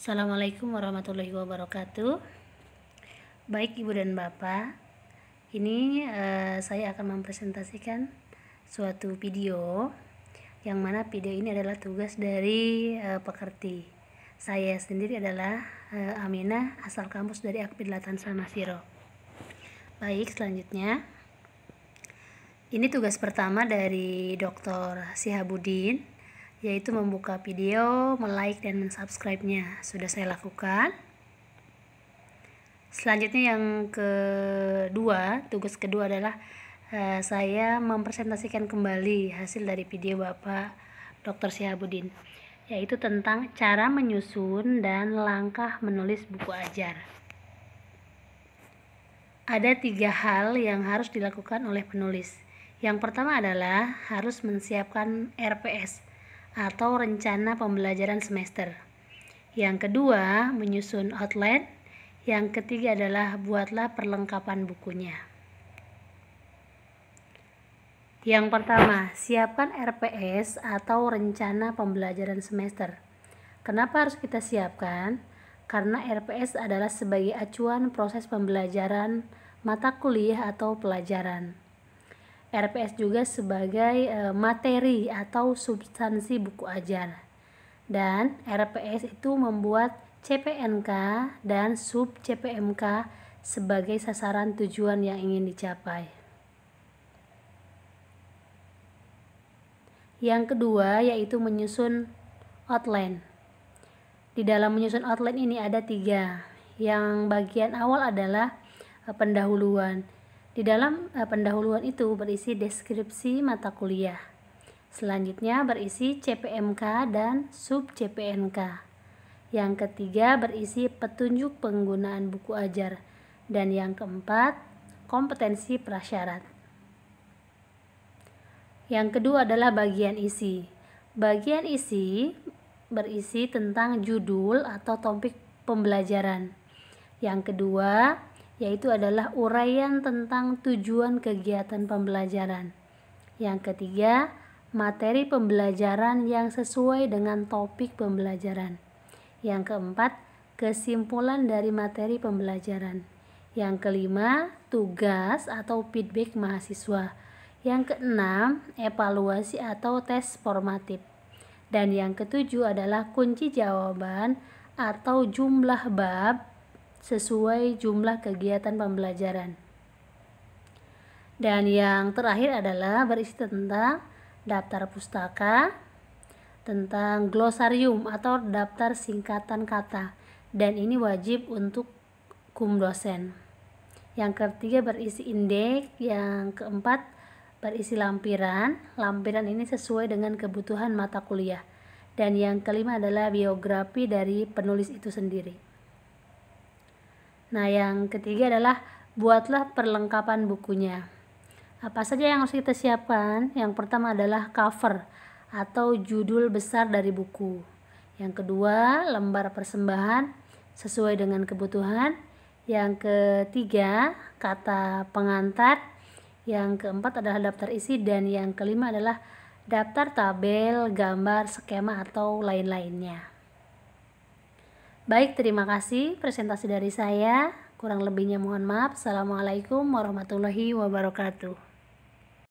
Assalamualaikum warahmatullahi wabarakatuh. Baik Ibu dan Bapak, ini uh, saya akan mempresentasikan suatu video yang mana video ini adalah tugas dari uh, pekerti. Saya sendiri adalah uh, eh, Aminah asal kampus dari Akpid Latan Salmasiro. Baik, selanjutnya ini tugas pertama dari Dr. Sihabudin yaitu membuka video, me-like dan subscribe nya Sudah saya lakukan. Selanjutnya yang kedua, tugas kedua adalah uh, saya mempresentasikan kembali hasil dari video Bapak Dr. syahbudin yaitu tentang cara menyusun dan langkah menulis buku ajar. Ada tiga hal yang harus dilakukan oleh penulis. Yang pertama adalah harus menyiapkan RPS atau rencana pembelajaran semester. Yang kedua, menyusun outline. Yang ketiga adalah buatlah perlengkapan bukunya. Yang pertama, siapkan RPS atau rencana pembelajaran semester. Kenapa harus kita siapkan? Karena RPS adalah sebagai acuan proses pembelajaran mata kuliah atau pelajaran. RPS juga sebagai eh, materi atau substansi buku ajar. Dan RPS itu membuat CPNK dan sub CPMK sebagai sasaran tujuan yang ingin dicapai. Yang kedua yaitu menyusun outline. Di dalam menyusun outline ini ada tiga. Yang bagian awal adalah eh, pendahuluan di dalam eh, pendahuluan itu berisi deskripsi mata kuliah. Selanjutnya berisi CPMK dan sub CPNK. Yang ketiga berisi petunjuk penggunaan buku ajar dan yang keempat kompetensi prasyarat. Yang kedua adalah bagian isi. Bagian isi berisi tentang judul atau topik pembelajaran. Yang kedua yaitu adalah uraian tentang tujuan kegiatan pembelajaran. Yang ketiga, materi pembelajaran yang sesuai dengan topik pembelajaran. Yang keempat, kesimpulan dari materi pembelajaran. Yang kelima, tugas atau feedback mahasiswa. Yang keenam, evaluasi atau tes formatif. Dan yang ketujuh adalah kunci jawaban atau jumlah bab sesuai jumlah kegiatan pembelajaran. Dan yang terakhir adalah berisi tentang daftar pustaka, tentang glosarium atau daftar singkatan kata. Dan ini wajib untuk kum dosen. Yang ketiga berisi indeks, yang keempat berisi lampiran. Lampiran ini sesuai dengan kebutuhan mata kuliah. Dan yang kelima adalah biografi dari penulis itu sendiri. Nah, yang ketiga adalah buatlah perlengkapan bukunya. Apa saja yang harus kita siapkan? Yang pertama adalah cover atau judul besar dari buku. Yang kedua, lembar persembahan sesuai dengan kebutuhan. Yang ketiga, kata pengantar. Yang keempat adalah daftar isi dan yang kelima adalah daftar tabel, gambar, skema atau lain-lainnya. Baik, terima kasih presentasi dari saya. Kurang lebihnya mohon maaf. Assalamualaikum warahmatullahi wabarakatuh.